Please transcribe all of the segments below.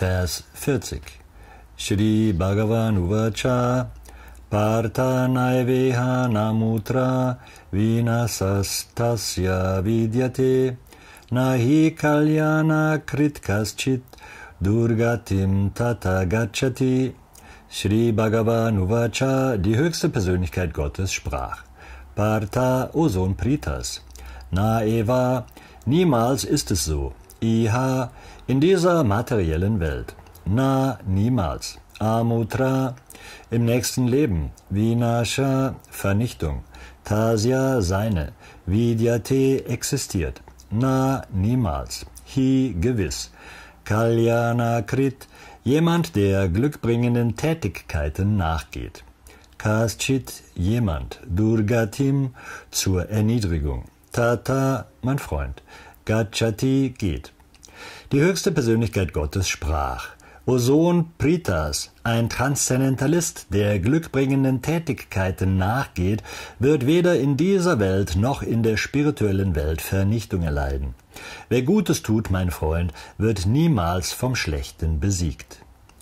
Vers 40. Shri Bhagavan Uvacha Partanaiveha Namutra Vinasastasya Vidyate Nahi Kalyana Krit Durgatim Tata Gacchati Shri Bhagavan Uvacha, die höchste Persönlichkeit Gottes, sprach Partha, O Sohn Pritas, Naeva, niemals ist es so. IH in dieser materiellen Welt. Na, niemals. Amutra im nächsten Leben. Vinasha Vernichtung. Tasya seine. Vidyate existiert. Na, niemals. Hi gewiss. Kalyana Krit jemand, der glückbringenden Tätigkeiten nachgeht. Kaschit jemand. Durgatim zur Erniedrigung. Tata mein Freund. Gachati geht. Die höchste Persönlichkeit Gottes sprach. O Sohn Pritas, ein Transzendentalist, der glückbringenden Tätigkeiten nachgeht, wird weder in dieser Welt noch in der spirituellen Welt Vernichtung erleiden. Wer Gutes tut, mein Freund, wird niemals vom Schlechten besiegt.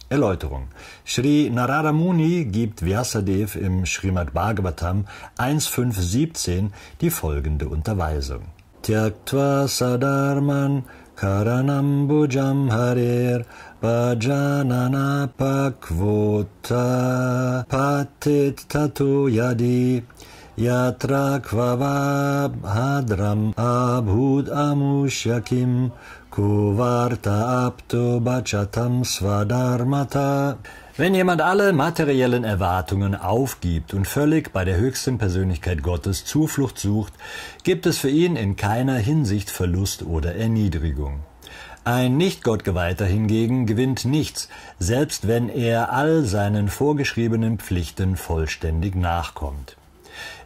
Erläuterung. Sri Narada Muni gibt Vyasadev im Srimad Bhagavatam 1.5.17 die folgende Unterweisung. त्यक्त्वा सधर्मन् करणम्बुजम् हरेर्पजनपक्वोत्थ पथिथतु यदि क्व वा भद्रम् अभूदमुष्य किम् को आप्तु बचतं स्वधर्मथ Wenn jemand alle materiellen Erwartungen aufgibt und völlig bei der höchsten Persönlichkeit Gottes Zuflucht sucht, gibt es für ihn in keiner Hinsicht Verlust oder Erniedrigung. Ein Nicht-Gottgeweihter hingegen gewinnt nichts, selbst wenn er all seinen vorgeschriebenen Pflichten vollständig nachkommt.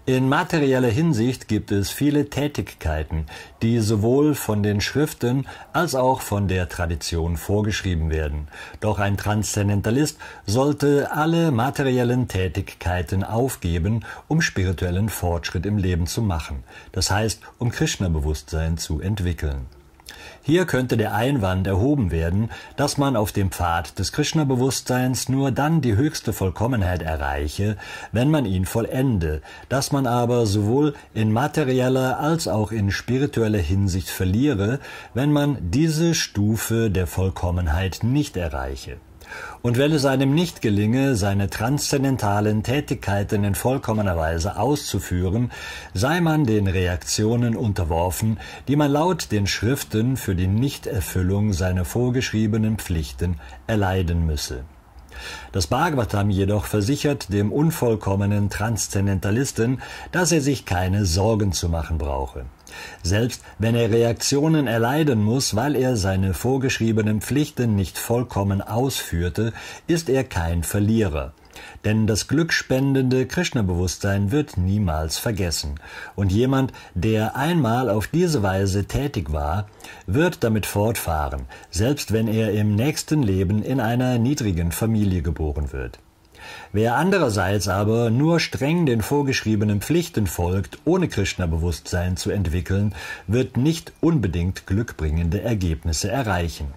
In materieller Hinsicht gibt es viele Tätigkeiten, die sowohl von den Schriften als auch von der Tradition vorgeschrieben werden. Doch ein Transzendentalist sollte alle materiellen Tätigkeiten aufgeben, um spirituellen Fortschritt im Leben zu machen, das heißt, um Krishna-Bewusstsein zu entwickeln. Hier könnte der Einwand erhoben werden, dass man auf dem Pfad des Krishna-Bewusstseins nur dann die höchste Vollkommenheit erreiche, wenn man ihn vollende, dass man aber sowohl in materieller als auch in spiritueller Hinsicht verliere, wenn man diese Stufe der Vollkommenheit nicht erreiche und wenn es einem nicht gelinge, seine transzendentalen Tätigkeiten in vollkommener Weise auszuführen, sei man den Reaktionen unterworfen, die man laut den Schriften für die Nichterfüllung seiner vorgeschriebenen Pflichten erleiden müsse. Das Bhagavatam jedoch versichert dem unvollkommenen Transzendentalisten, dass er sich keine Sorgen zu machen brauche. Selbst wenn er Reaktionen erleiden muss, weil er seine vorgeschriebenen Pflichten nicht vollkommen ausführte, ist er kein Verlierer. Denn das glückspendende Krishna-Bewusstsein wird niemals vergessen. Und jemand, der einmal auf diese Weise tätig war, wird damit fortfahren, selbst wenn er im nächsten Leben in einer niedrigen Familie geboren wird. Wer andererseits aber nur streng den vorgeschriebenen Pflichten folgt, ohne Krishna-Bewusstsein zu entwickeln, wird nicht unbedingt glückbringende Ergebnisse erreichen.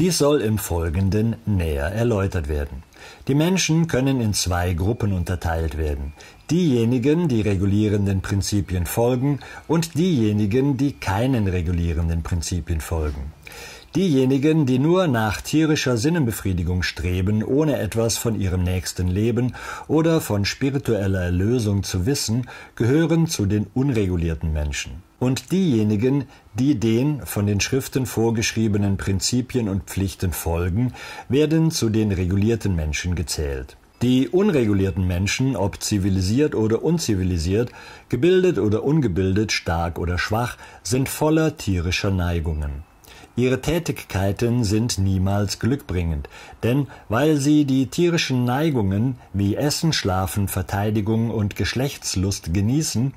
Dies soll im Folgenden näher erläutert werden. Die Menschen können in zwei Gruppen unterteilt werden. Diejenigen, die regulierenden Prinzipien folgen und diejenigen, die keinen regulierenden Prinzipien folgen. Diejenigen, die nur nach tierischer Sinnenbefriedigung streben, ohne etwas von ihrem nächsten Leben oder von spiritueller Erlösung zu wissen, gehören zu den unregulierten Menschen. Und diejenigen, die den von den Schriften vorgeschriebenen Prinzipien und Pflichten folgen, werden zu den regulierten Menschen gezählt. Die unregulierten Menschen, ob zivilisiert oder unzivilisiert, gebildet oder ungebildet, stark oder schwach, sind voller tierischer Neigungen. Ihre Tätigkeiten sind niemals glückbringend, denn weil sie die tierischen Neigungen wie Essen, Schlafen, Verteidigung und Geschlechtslust genießen,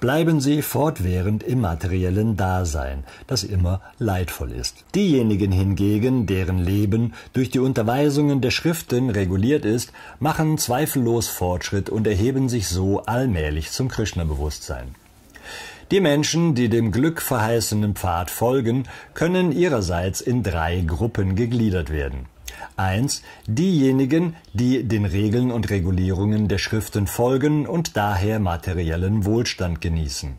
bleiben sie fortwährend im materiellen Dasein, das immer leidvoll ist. Diejenigen hingegen, deren Leben durch die Unterweisungen der Schriften reguliert ist, machen zweifellos Fortschritt und erheben sich so allmählich zum Krishna-Bewusstsein. Die Menschen, die dem Glück verheißenen Pfad folgen, können ihrerseits in drei Gruppen gegliedert werden. 1. Diejenigen, die den Regeln und Regulierungen der Schriften folgen und daher materiellen Wohlstand genießen.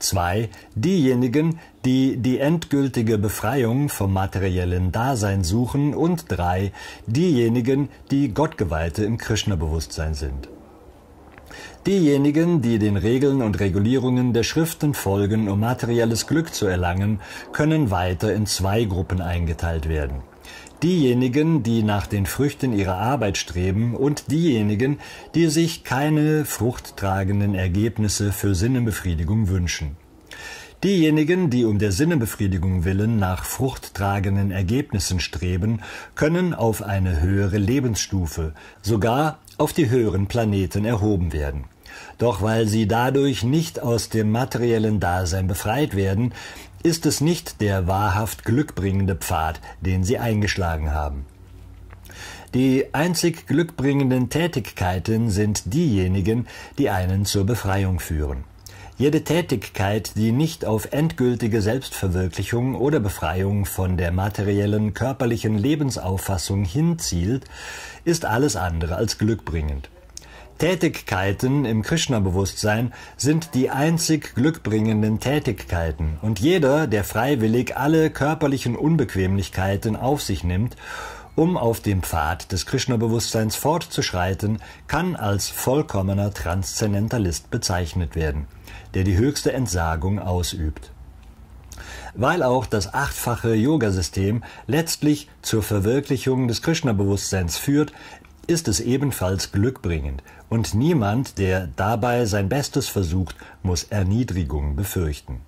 2. Diejenigen, die die endgültige Befreiung vom materiellen Dasein suchen. Und 3. Diejenigen, die Gottgeweihte im Krishna-Bewusstsein sind. Diejenigen, die den Regeln und Regulierungen der Schriften folgen, um materielles Glück zu erlangen, können weiter in zwei Gruppen eingeteilt werden. Diejenigen, die nach den Früchten ihrer Arbeit streben und diejenigen, die sich keine fruchttragenden Ergebnisse für Sinnenbefriedigung wünschen. Diejenigen, die um der Sinnebefriedigung willen nach fruchttragenden Ergebnissen streben, können auf eine höhere Lebensstufe, sogar auf die höheren Planeten erhoben werden. Doch weil sie dadurch nicht aus dem materiellen Dasein befreit werden, ist es nicht der wahrhaft glückbringende Pfad, den sie eingeschlagen haben. Die einzig glückbringenden Tätigkeiten sind diejenigen, die einen zur Befreiung führen. Jede Tätigkeit, die nicht auf endgültige Selbstverwirklichung oder Befreiung von der materiellen körperlichen Lebensauffassung hinzielt, ist alles andere als glückbringend. Tätigkeiten im Krishna-Bewusstsein sind die einzig glückbringenden Tätigkeiten und jeder, der freiwillig alle körperlichen Unbequemlichkeiten auf sich nimmt um auf dem Pfad des Krishna-Bewusstseins fortzuschreiten, kann als vollkommener Transzendentalist bezeichnet werden, der die höchste Entsagung ausübt. Weil auch das achtfache Yoga-System letztlich zur Verwirklichung des Krishna-Bewusstseins führt, ist es ebenfalls glückbringend und niemand, der dabei sein Bestes versucht, muss Erniedrigung befürchten